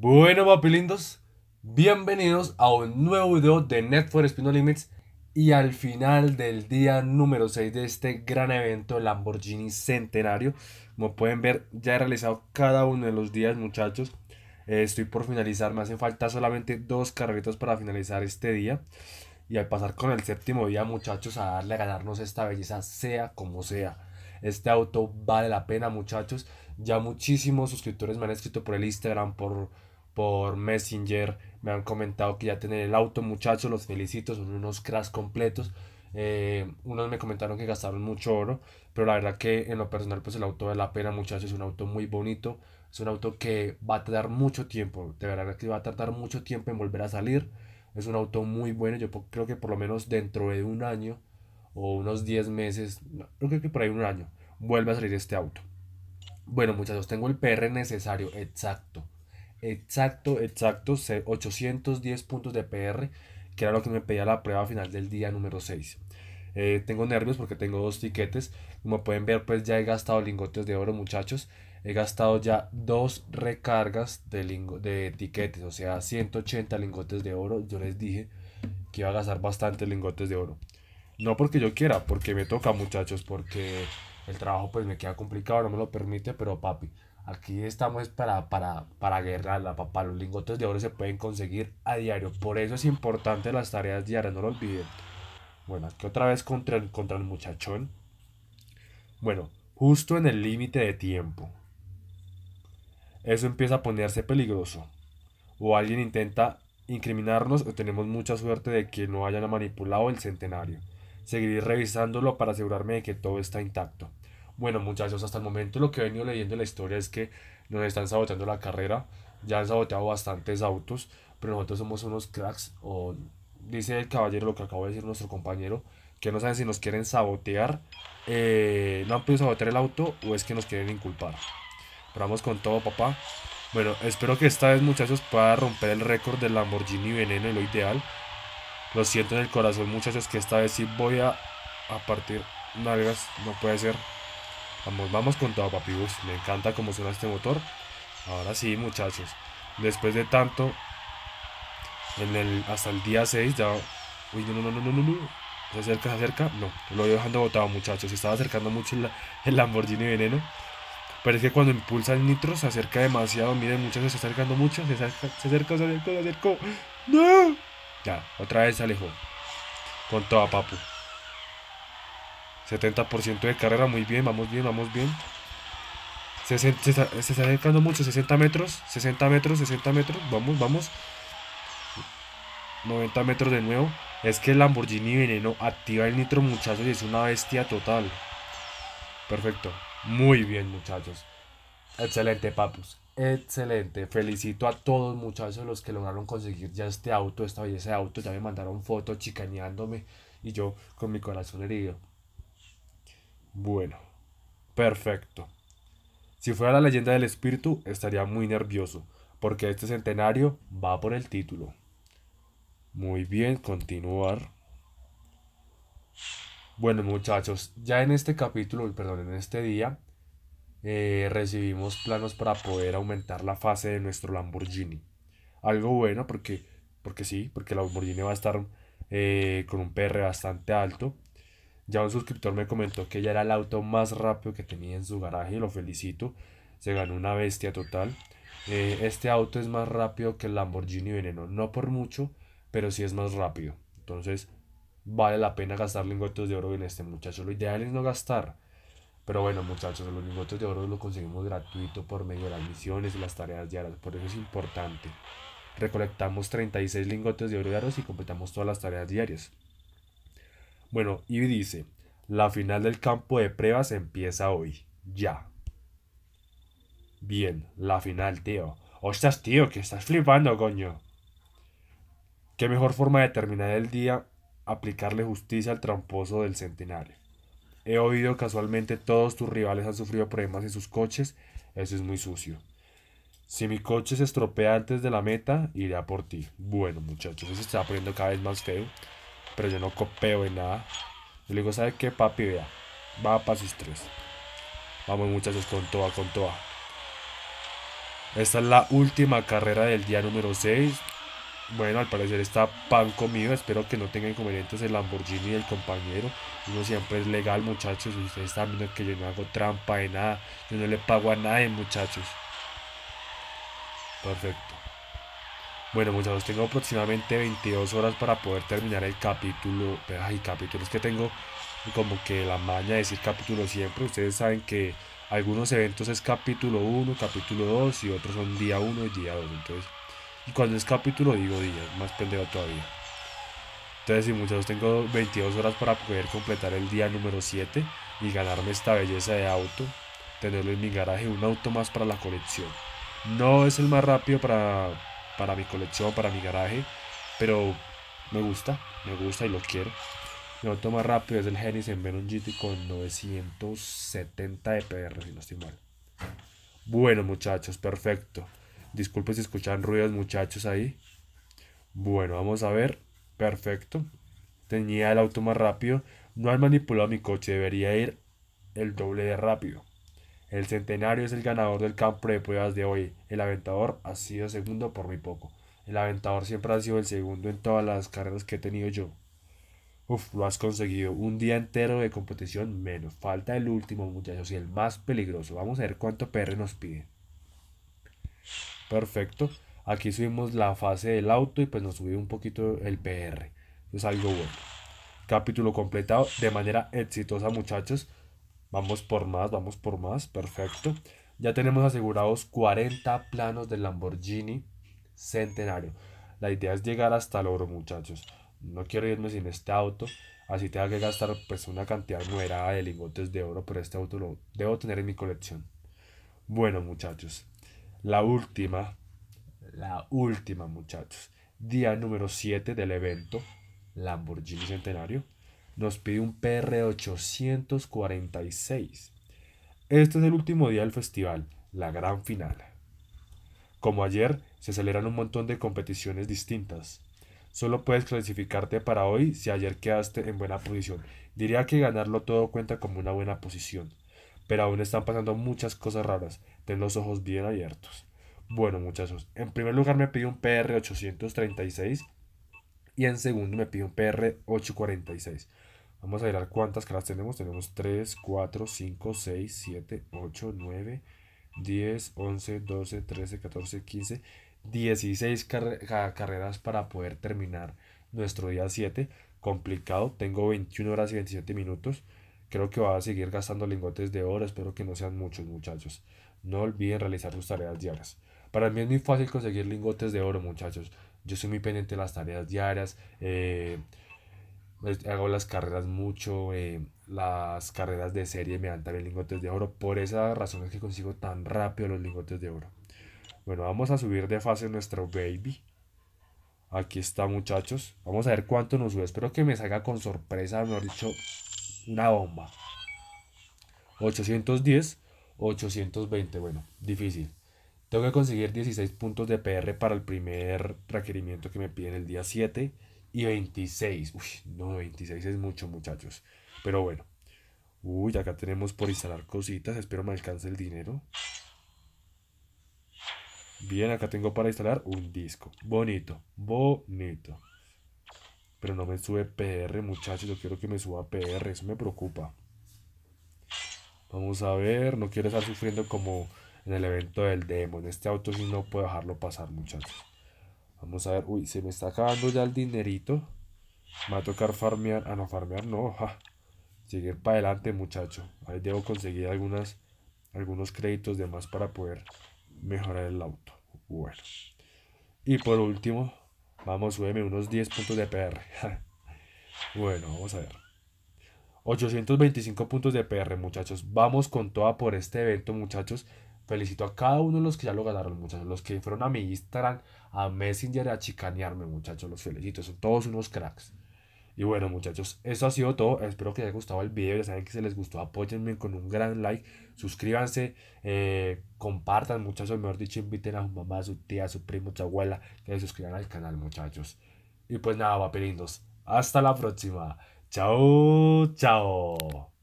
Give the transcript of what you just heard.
Bueno, papilindos, bienvenidos a un nuevo video de Netflix for Limits y al final del día número 6 de este gran evento Lamborghini Centenario. Como pueden ver, ya he realizado cada uno de los días, muchachos. Eh, estoy por finalizar, me hacen falta solamente dos carreritos para finalizar este día. Y al pasar con el séptimo día, muchachos, a darle a ganarnos esta belleza, sea como sea. Este auto vale la pena, muchachos. Ya muchísimos suscriptores me han escrito por el Instagram, por por Messenger, me han comentado que ya tener el auto, muchachos, los felicito, son unos cracks completos. Eh, unos me comentaron que gastaron mucho oro, pero la verdad que en lo personal pues el auto vale la pena muchachos, es un auto muy bonito, es un auto que va a tardar mucho tiempo, de verdad que va a tardar mucho tiempo en volver a salir, es un auto muy bueno, yo creo que por lo menos dentro de un año o unos 10 meses, creo que por ahí un año, vuelve a salir este auto. Bueno muchachos, tengo el PR necesario, exacto. Exacto, exacto, 810 puntos de PR, que era lo que me pedía la prueba final del día número 6. Eh, tengo nervios porque tengo dos tiquetes. Como pueden ver, pues ya he gastado lingotes de oro, muchachos. He gastado ya dos recargas de, de tiquetes, o sea, 180 lingotes de oro. Yo les dije que iba a gastar bastante lingotes de oro. No porque yo quiera, porque me toca, muchachos, porque el trabajo pues me queda complicado, no me lo permite, pero papi, Aquí estamos para, para, para guerrarla, papá. Los lingotes de oro se pueden conseguir a diario. Por eso es importante las tareas diarias, no lo olviden. Bueno, aquí otra vez contra el, contra el muchachón. Bueno, justo en el límite de tiempo. Eso empieza a ponerse peligroso. O alguien intenta incriminarnos o tenemos mucha suerte de que no hayan manipulado el centenario. Seguiré revisándolo para asegurarme de que todo está intacto. Bueno, muchachos, hasta el momento lo que he venido leyendo en la historia es que nos están saboteando la carrera. Ya han saboteado bastantes autos, pero nosotros somos unos cracks. O dice el caballero lo que acabo de decir nuestro compañero, que no saben si nos quieren sabotear. Eh, no han podido sabotear el auto o es que nos quieren inculpar. Pero vamos con todo, papá. Bueno, espero que esta vez, muchachos, pueda romper el récord del Lamborghini Veneno, lo ideal. Lo siento en el corazón, muchachos, que esta vez sí voy a, a partir nalgas. No puede ser. Vamos, vamos con todo, papi. me encanta cómo suena este motor. Ahora sí, muchachos. Después de tanto, en el, hasta el día 6 ya... Uy, no, no, no, no, no, no. Se acerca, se acerca. No, lo voy dejando botado, muchachos. Se estaba acercando mucho el, Lamborghini Veneno. Pero es que cuando impulsa el nitro se acerca demasiado. Miren, muchachos, se está acercando mucho. Se acerca, se acerca, se acercó, se acercó. ¡No! Ya, otra vez se alejó. Con todo papu. 70% de carrera, muy bien, vamos bien, vamos bien. Se, está, acercando mucho, 60 metros, 60 metros, 60 metros, vamos, vamos. 90 metros de nuevo. Es que el Lamborghini Veneno activa el nitro, muchachos, y es una bestia total. Perfecto, muy bien, muchachos. Excelente, papus. Excelente, felicito a todos muchachos los que lograron conseguir ya este auto, esta belleza de auto, ya me mandaron fotos chicaneándome y yo con mi corazón herido. Bueno, perfecto. Si fuera la leyenda del espíritu, estaría muy nervioso, porque este centenario va por el título. Muy bien, continuar. Bueno muchachos, ya en este capítulo, perdón, en este día, eh, recibimos planos para poder aumentar la fase de nuestro Lamborghini. Algo bueno porque, porque sí, porque el Lamborghini va a estar eh, con un PR bastante alto ya un suscriptor me comentó que ya era el auto más rápido que tenía en su garaje y lo felicito. Se ganó una bestia total. Eh, este auto es más rápido que el Lamborghini Veneno. No por mucho, pero sí es más rápido. Entonces vale la pena gastar lingotes de oro en este muchacho. Lo ideal es no gastar. Pero bueno, muchachos, los lingotes de oro los conseguimos gratuito por medio de las misiones y las tareas diarias. Por eso es importante. Recolectamos 36 lingotes de oro diarios y completamos todas las tareas diarias. Bueno, y dice, la final del campo de pruebas empieza hoy, ya. Bien, la final, tío. Ostras, tío, que estás flipando, coño. Qué mejor forma de terminar el día, aplicarle justicia al tramposo del centenario. He oído casualmente todos tus rivales han sufrido problemas en sus coches, eso es muy sucio. Si mi coche se estropea antes de la meta, iré a por ti. Bueno, muchachos, eso está poniendo cada vez más feo pero yo no copeo en nada. Yo le digo, ¿sabe qué, papi? Vea, va para sus tres. Vamos, muchachos, con toda, con toda. Esta es la última carrera del día número 6. Bueno, al parecer está pan comido. Espero que no tenga inconvenientes el Lamborghini y el compañero. no siempre es legal, muchachos. Ustedes saben que yo no hago trampa de nada. Yo no le pago a nadie, muchachos. Perfecto. Bueno muchachos, tengo aproximadamente 22 horas para poder terminar el capítulo. Pues, ay, capítulos que tengo como que la maña de decir capítulo siempre. Ustedes saben que algunos eventos es capítulo 1, capítulo 2 y otros son día 1 y día 2. Entonces, y cuando es capítulo digo día, más pendejo todavía. Entonces, si muchachos, tengo 22 horas para poder completar el día número 7 y ganarme esta belleza de auto. Tenerlo en mi garaje, un auto más para la colección. No es el más rápido para para mi colección, para mi garaje. Pero me gusta, me gusta y lo quiero. Mi auto más rápido es el Genesis en GT con 970 EPR si no estoy mal. Bueno, muchachos, perfecto. Disculpen si escuchan ruidos, muchachos, ahí. Bueno, vamos a ver. Perfecto. Tenía el auto más rápido. No han manipulado mi coche, debería ir el doble de rápido. El centenario es el ganador del campo de pruebas de hoy. El aventador ha sido segundo por muy poco. El aventador siempre ha sido el segundo en todas las carreras que he tenido yo. Uf, lo has conseguido. Un día entero de competición menos. Falta el último, muchachos, y el más peligroso. Vamos a ver cuánto PR nos pide. Perfecto. Aquí subimos la fase del auto y pues nos subió un poquito el PR. es algo bueno. Capítulo completado de manera exitosa, muchachos. Vamos por más, vamos por más, perfecto. Ya tenemos asegurados 40 planos del Lamborghini Centenario. La idea es llegar hasta el oro, muchachos. No quiero irme sin este auto. Así tengo que gastar pues una cantidad moderada de lingotes de oro, pero este auto lo debo tener en mi colección. Bueno, muchachos. La última, la última, muchachos. Día número 7 del evento Lamborghini Centenario nos pide un PR 846. Este es el último día del festival, la gran final. Como ayer, se aceleran un montón de competiciones distintas. Solo puedes clasificarte para hoy si ayer quedaste en buena posición. Diría que ganarlo todo cuenta como una buena posición. Pero aún están pasando muchas cosas raras. Ten los ojos bien abiertos. Bueno muchachos, en primer lugar me pide un PR 836 y en segundo me pide un PR 846. Vamos a mirar cuántas caras tenemos. Tenemos 3, 4, 5, 6, 7, 8, 9, 10, 11, 12, 13, 14, 15, 16 carreras para poder terminar nuestro día 7. Complicado, tengo 21 horas y 27 minutos. Creo que va a seguir gastando lingotes de oro, espero que no sean muchos muchachos. No olviden realizar sus tareas diarias. Para mí es muy fácil conseguir lingotes de oro muchachos. Yo soy muy pendiente de las tareas diarias. Eh, pues, hago las carreras mucho, eh, las carreras de serie me dan también lingotes de oro. Por esa razón es que consigo tan rápido los lingotes de oro. Bueno, vamos a subir de fase nuestro baby. Aquí está, muchachos. Vamos a ver cuánto nos sube. Espero que me salga con sorpresa, mejor dicho, una bomba. 810, 820. Bueno, difícil. Tengo que conseguir 16 puntos de PR para el primer requerimiento que me piden el día 7 y 26. Uy, no, 26 es mucho, muchachos. Pero bueno. Uy, acá tenemos por instalar cositas. Espero me alcance el dinero. Bien, acá tengo para instalar un disco. Bonito, bonito. Pero no me sube PR, muchachos. Yo quiero que me suba PR. Eso me preocupa. Vamos a ver. No quiero estar sufriendo como en el evento del demo. En este auto si no puedo dejarlo pasar, muchachos. Vamos a ver, uy, se me está acabando ya el dinerito. Me va a tocar farmear. Ah, no, farmear no. Ja. Seguir para adelante, muchacho. Ahí debo conseguir algunas, algunos créditos de más para poder mejorar el auto. Bueno. Y por último, vamos, súbeme unos 10 puntos de PR. bueno, vamos a ver. 825 puntos de PR, muchachos. Vamos con toda por este evento, muchachos felicito a cada uno de los que ya lo ganaron, muchachos. Los que fueron a mi Instagram, a Messenger, a chicanearme, muchachos. Los felicito, son todos unos cracks. Y bueno, muchachos, eso ha sido todo. Espero que les haya gustado el video. Ya saben que si les gustó, apóyenme con un gran like. Suscríbanse, eh, compartan, muchachos. Mejor dicho, inviten a su mamá, a su tía, a su primo, a su abuela que se suscriban al canal, muchachos. Y pues nada, papelindos. Hasta la próxima. Chao, chao.